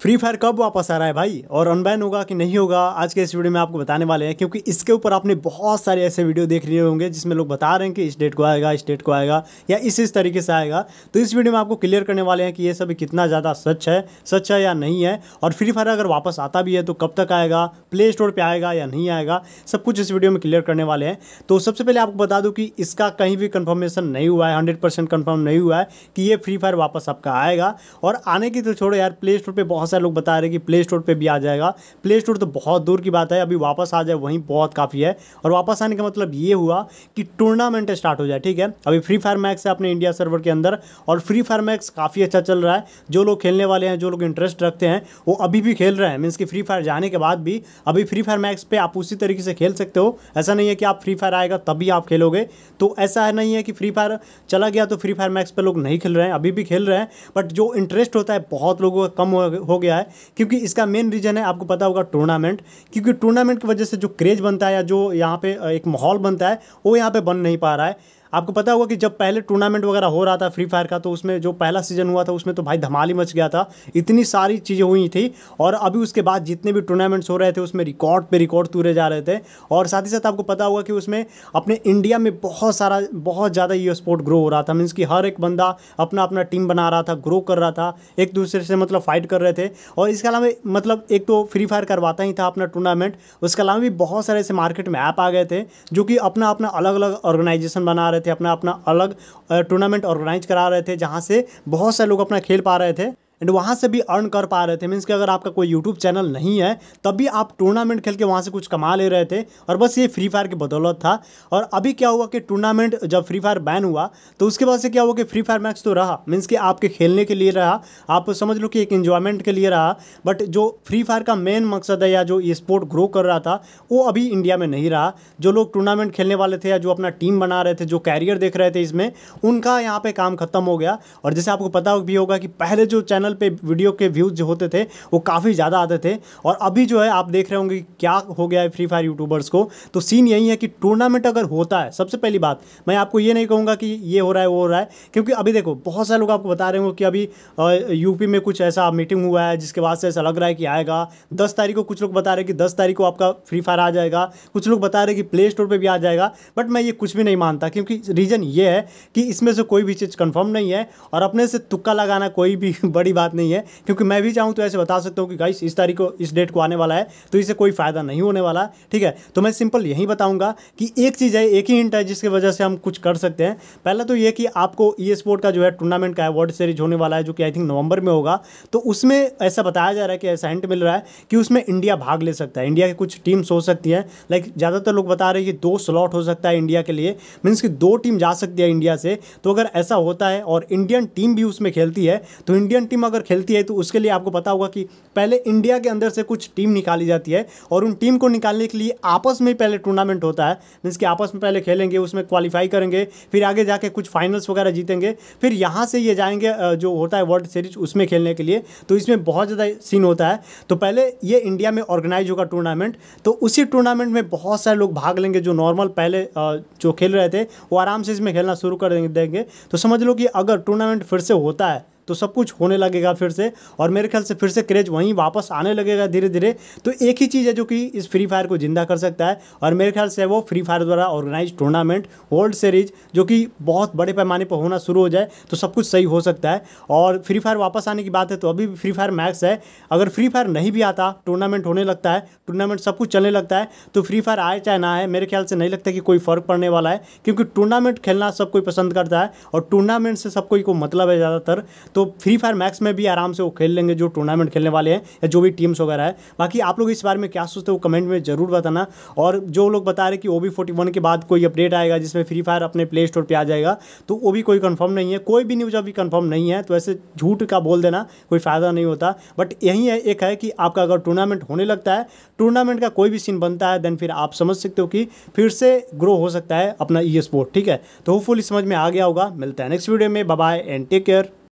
free fire कब वापस आ रहा है भाई और अनबैन होगा कि नहीं होगा आज के इस वीडियो में आपको बताने वाले हैं क्योंकि इसके ऊपर आपने बहुत सारे ऐसे वीडियो देख लिए होंगे जिसमें लोग बता रहे हैं कि इस डेट को आएगा इस डेट को आएगा या इस इस तरीके से आएगा तो इस वीडियो में आपको क्लियर करने वाले हैं कि ये सब कितना ज़्यादा सच है सच है या नहीं है और फ्री फायर अगर वापस आता भी है तो कब तक आएगा प्ले स्टोर पर आएगा या नहीं आएगा सब कुछ इस वीडियो में क्लियर करने वाले हैं तो सबसे पहले आपको बता दूँ कि इसका कहीं भी कन्फर्मेशन नहीं हुआ है हंड्रेड परसेंट नहीं हुआ है कि ये फ्री फायर वापस आपका आएगा और आने की तो छोड़ो यार प्ले स्टोर पर बहुत बहुत सारे लोग बता रहे हैं कि प्ले स्टोर पर भी आ जाएगा प्ले स्टोर तो बहुत दूर की बात है अभी वापस आ जाए वहीं बहुत काफ़ी है और वापस आने का मतलब ये हुआ कि टूर्नामेंट स्टार्ट हो जाए ठीक है अभी फ्री फायर मैक्स है अपने इंडिया सर्वर के अंदर और फ्री फायर मैक्स काफ़ी अच्छा चल रहा है जो लोग खेलने वाले हैं जो लोग इंटरेस्ट रखते हैं वो अभी भी खेल रहे हैं मीन्स कि फ्री फायर जाने के बाद भी अभी फ्री फायर मैक्स पर आप उसी तरीके से खेल सकते हो ऐसा नहीं है कि आप फ्री फायर आएगा तभी आप खेलोगे तो ऐसा नहीं है कि फ्री फायर चला गया तो फ्री फायर मैक्स पर लोग नहीं खेल रहे हैं अभी भी खेल रहे हैं बट जो इंटरेस्ट होता है बहुत लोगों का कम हो हो गया है क्योंकि इसका मेन रीज़न है आपको पता होगा टूर्नामेंट क्योंकि टूर्नामेंट की वजह से जो क्रेज़ बनता है या जो यहाँ पे एक माहौल बनता है वो यहाँ पे बन नहीं पा रहा है आपको पता होगा कि जब पहले टूर्नामेंट वगैरह हो रहा था फ्री फायर का तो उसमें जो पहला सीजन हुआ था उसमें तो भाई धमाल ही मच गया था इतनी सारी चीज़ें हुई थी और अभी उसके बाद जितने भी टूर्नामेंट्स हो रहे थे उसमें रिकॉर्ड पे रिकॉर्ड तूरे जा रहे थे और साथ ही साथ आपको पता होगा कि उसमें अपने इंडिया में बहुत सारा बहुत ज़्यादा ये स्पोर्ट ग्रो हो रहा था मीन्स कि हर एक बंदा अपना अपना टीम बना रहा था ग्रो कर रहा था एक दूसरे से मतलब फाइट कर रहे थे और इसके अलावा मतलब एक तो फ्री फायर करवाता ही था अपना टूर्नामेंट उसके अलावा भी बहुत सारे ऐसे मार्केट में ऐप आ गए थे जो कि अपना अपना अलग अलग ऑर्गेनाइजेशन बना रहे थे थे अपना अपना अलग टूर्नामेंट ऑर्गेनाइज करा रहे थे जहाँ से बहुत से लोग अपना खेल पा रहे थे एंड वहाँ से भी अर्न कर पा रहे थे मीन्स कि अगर आपका कोई यूट्यूब चैनल नहीं है तब भी आप टूर्नामेंट खेल के वहाँ से कुछ कमा ले रहे थे और बस ये फ्री फायर की बदौलत था और अभी क्या हुआ कि टूर्नामेंट जब फ्री फायर बैन हुआ तो उसके बाद से क्या हुआ कि फ्री फायर मैक्स तो रहा मीन्स कि आपके खेलने के लिए रहा आप समझ लो कि एक इन्जॉयमेंट के लिए रहा बट जो फ्री फायर का मेन मकसद है या जो ये स्पोर्ट ग्रो कर रहा था वो अभी इंडिया में नहीं रहा जो लोग टूर्नामेंट खेलने वाले थे या जो अपना टीम बना रहे थे जो कैरियर देख रहे थे इसमें उनका यहाँ पर काम खत्म हो गया और जैसे आपको पता भी होगा कि पहले जो चैनल चैनल पे वीडियो के व्यूज़ जो होते थे वो काफ़ी ज़्यादा आते थे और अभी जो है आप देख रहे होंगे क्या हो गया है फ्री फायर यूट्यूबर्स को तो सीन यही है कि टूर्नामेंट अगर होता है सबसे पहली बात मैं आपको ये नहीं कहूँगा कि ये हो रहा है वो हो रहा है क्योंकि अभी देखो बहुत सारे लोग आपको बता रहे होंगे कि अभी यूपी में कुछ ऐसा मीटिंग हुआ है जिसके बाद से ऐसा लग रहा है कि आएगा दस तारीख को कुछ लोग बता रहे हैं कि दस तारीख को आपका फ्री फायर आ जाएगा कुछ लोग बता रहे हैं कि प्ले स्टोर पर भी आ जाएगा बट मैं ये कुछ भी नहीं मानता क्योंकि रीज़न ये है कि इसमें से कोई भी चीज़ कन्फर्म नहीं है और अपने से तुक्का लगाना कोई भी बड़ी बात नहीं है क्योंकि मैं भी चाहूँ तो ऐसे बता सकता हूँ कि गाइस इस तारीख को इस डेट को आने वाला है तो इससे कोई फ़ायदा नहीं होने वाला ठीक है तो मैं सिंपल यही बताऊँगा कि एक चीज़ है एक ही इंट है जिसकी वजह से हम कुछ कर सकते हैं पहला तो ये कि आपको ई e स्पोर्ट का जो है टूर्नामेंट का है वर्ल्ड सीरीज होने वाला है जो कि आई थिंक नवंबर में होगा तो उसमें ऐसा बताया जा रहा है कि ऐसा हिंट मिल रहा है कि उसमें इंडिया भाग ले सकता है इंडिया की कुछ टीम्स हो सकती हैं लाइक ज़्यादातर लोग बता रहे हैं कि दो स्लॉट हो सकता है इंडिया के लिए मीन्स कि दो टीम जा सकती है इंडिया से तो अगर ऐसा होता है और इंडियन टीम भी उसमें खेलती है तो इंडियन टीम अगर खेलती है तो उसके लिए आपको पता होगा कि पहले इंडिया के अंदर से कुछ टीम निकाली जाती है और उन टीम को निकालने के लिए आपस में पहले टूर्नामेंट होता है मीन्स कि आपस में पहले खेलेंगे उसमें क्वालिफाई करेंगे फिर आगे जाके कुछ फाइनल्स वगैरह जीतेंगे फिर यहाँ से ये जाएंगे जो होता है वर्ल्ड सीरीज उसमें खेलने के लिए तो इसमें बहुत ज़्यादा सीन होता है तो पहले ये इंडिया में ऑर्गेनाइज होगा टूर्नामेंट तो उसी टूर्नामेंट में बहुत सारे लोग भाग लेंगे जो नॉर्मल पहले जो खेल रहे थे वो आराम से इसमें खेलना शुरू कर देंगे तो समझ लो कि अगर टूर्नामेंट फिर से होता है तो सब कुछ होने लगेगा फिर से और मेरे ख्याल से फिर से क्रेज वहीं वापस आने लगेगा धीरे धीरे तो एक ही चीज़ है जो कि इस फ्री फायर को जिंदा कर सकता है और मेरे ख्याल से वो फ्री फायर द्वारा ऑर्गेनाइज टूर्नामेंट वर्ल्ड सीरीज जो कि बहुत बड़े पैमाने पर होना शुरू हो जाए तो सब कुछ सही हो सकता है और फ्री फायर वापस आने की बात है तो अभी फ्री फायर मैक्स है अगर फ्री फायर नहीं भी आता टूर्नामेंट होने लगता है टूर्नामेंट सब कुछ चलने लगता है तो फ्री फायर आए चाहे ना आए मेरे ख्याल से नहीं लगता कि कोई फ़र्क पड़ने वाला है क्योंकि टूर्नामेंट खेलना सब कोई पसंद करता है और टूर्नामेंट से सब कोई को मतलब है ज़्यादातर तो फ्री फायर मैक्स में भी आराम से वो खेल लेंगे जो टूर्नामेंट खेलने वाले हैं या जो भी टीम्स वगैरह है बाकी आप लोग इस बारे में क्या सोचते हो कमेंट में जरूर बताना और जो लोग बता रहे कि ओ बी फोर्टी वन के बाद कोई अपडेट आएगा जिसमें फ्री फायर अपने प्ले स्टोर पर आ जाएगा तो वो भी कोई कन्फर्म नहीं है कोई भी न्यूज़ अभी कन्फर्म नहीं है तो ऐसे झूठ का बोल देना कोई फ़ायदा नहीं होता बट यही है एक है कि आपका अगर टूर्नामेंट होने लगता है टूर्नामेंट का कोई भी सीन बनता है देन फिर आप समझ सकते हो कि फिर से ग्रो हो सकता है अपना ई स्पोर्ट ठीक है तो होपफुल समझ में आ गया होगा मिलता है नेक्स्ट वीडियो में बाय एंड टेक केयर